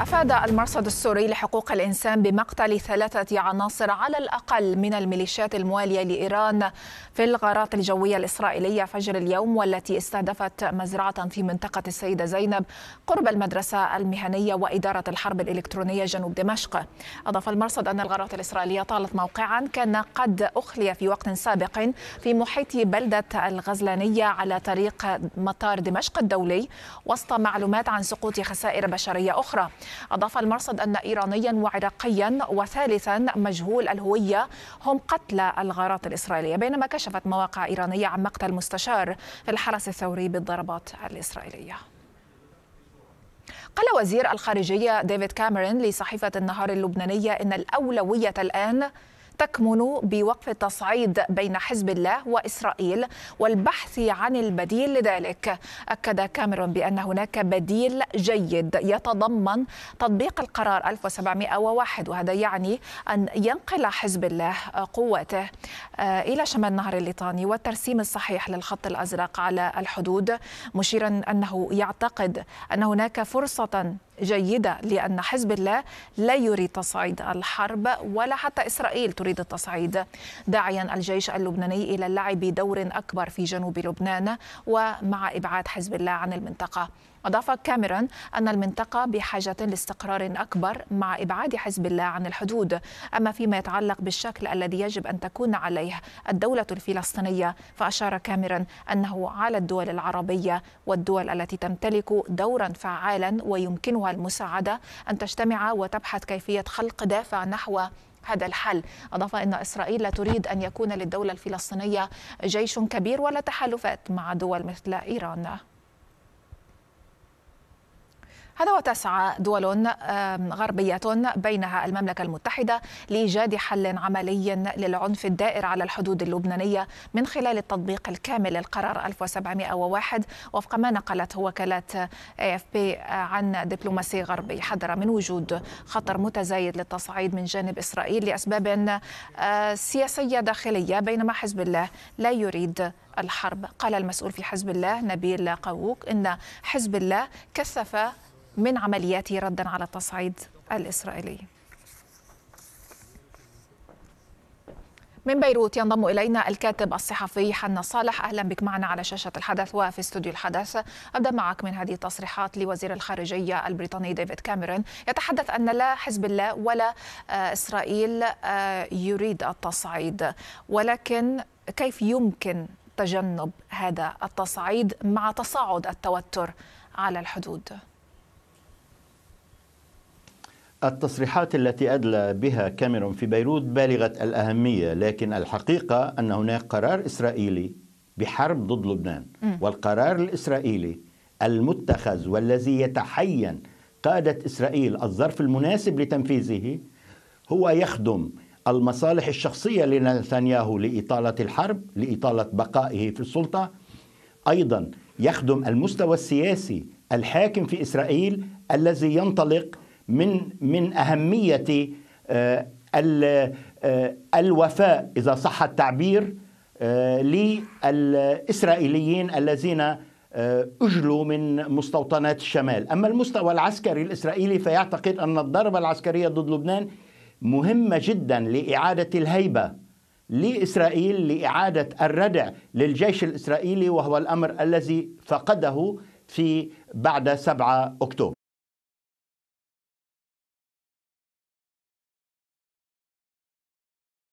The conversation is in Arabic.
أفاد المرصد السوري لحقوق الإنسان بمقتل ثلاثة عناصر على الأقل من الميليشيات الموالية لإيران في الغارات الجوية الإسرائيلية فجر اليوم والتي استهدفت مزرعة في منطقة السيدة زينب قرب المدرسة المهنية وإدارة الحرب الإلكترونية جنوب دمشق أضاف المرصد أن الغارات الإسرائيلية طالت موقعا كان قد أخلي في وقت سابق في محيط بلدة الغزلانية على طريق مطار دمشق الدولي وسط معلومات عن سقوط خسائر بشرية أخرى أضاف المرصد أن إيرانيا وعراقيا وثالثا مجهول الهوية هم قتلى الغارات الإسرائيلية بينما كشفت مواقع إيرانية عن مقتل مستشار في الحرس الثوري بالضربات الإسرائيلية قال وزير الخارجية ديفيد كاميرون لصحيفة النهار اللبنانية إن الأولوية الآن تكمن بوقف التصعيد بين حزب الله وإسرائيل والبحث عن البديل لذلك أكد كاميرون بأن هناك بديل جيد يتضمن تطبيق القرار 1701 وهذا يعني أن ينقل حزب الله قواته آه، إلى شمال نهر الليطاني والترسيم الصحيح للخط الأزرق على الحدود مشيرا أنه يعتقد أن هناك فرصة جيدة لأن حزب الله لا يريد تصعيد الحرب ولا حتى إسرائيل تريد التصعيد داعيا الجيش اللبناني إلى اللعب دور أكبر في جنوب لبنان ومع إبعاد حزب الله عن المنطقة أضاف كاميرون أن المنطقة بحاجة لاستقرار أكبر مع إبعاد حزب الله عن الحدود أما فيما يتعلق بالشكل الذي يجب أن تكون عليه الدولة الفلسطينية فأشار كاميرون أنه على الدول العربية والدول التي تمتلك دورا فعالا ويمكنها المساعدة أن تجتمع وتبحث كيفية خلق دافع نحو هذا الحل أضاف أن إسرائيل لا تريد أن يكون للدولة الفلسطينية جيش كبير ولا تحالفات مع دول مثل إيران هذا وتسعى دول غربية بينها المملكة المتحدة لإيجاد حل عملي للعنف الدائر على الحدود اللبنانية من خلال التطبيق الكامل للقرار 1701 وفق ما نقلته وكالة AFP عن دبلوماسي غربي حذر من وجود خطر متزايد للتصعيد من جانب إسرائيل لأسباب آه، سياسية داخلية بينما حزب الله لا يريد الحرب قال المسؤول في حزب الله نبيل قووك إن حزب الله كثف من عملياته ردا على التصعيد الإسرائيلي من بيروت ينضم الينا الكاتب الصحفي حنا صالح اهلا بك معنا على شاشه الحدث وفي استوديو الحدث ابدا معك من هذه التصريحات لوزير الخارجيه البريطاني ديفيد كاميرون يتحدث ان لا حزب الله ولا آه، اسرائيل آه، يريد التصعيد ولكن كيف يمكن تجنب هذا التصعيد مع تصاعد التوتر على الحدود؟ التصريحات التي أدلى بها كاميرون في بيروت بالغة الأهمية لكن الحقيقة أن هناك قرار إسرائيلي بحرب ضد لبنان والقرار الإسرائيلي المتخذ والذي يتحين قادة إسرائيل الظرف المناسب لتنفيذه هو يخدم المصالح الشخصية لنتنياهو لإطالة الحرب لإطالة بقائه في السلطة أيضا يخدم المستوى السياسي الحاكم في إسرائيل الذي ينطلق من من اهميه آه، آه، الوفاء اذا صح التعبير آه، للاسرائيليين الذين اجلوا من مستوطنات الشمال، اما المستوى العسكري الاسرائيلي فيعتقد ان الضربه العسكريه ضد لبنان مهمه جدا لاعاده الهيبه لاسرائيل لاعاده الردع للجيش الاسرائيلي وهو الامر الذي فقده في بعد 7 اكتوبر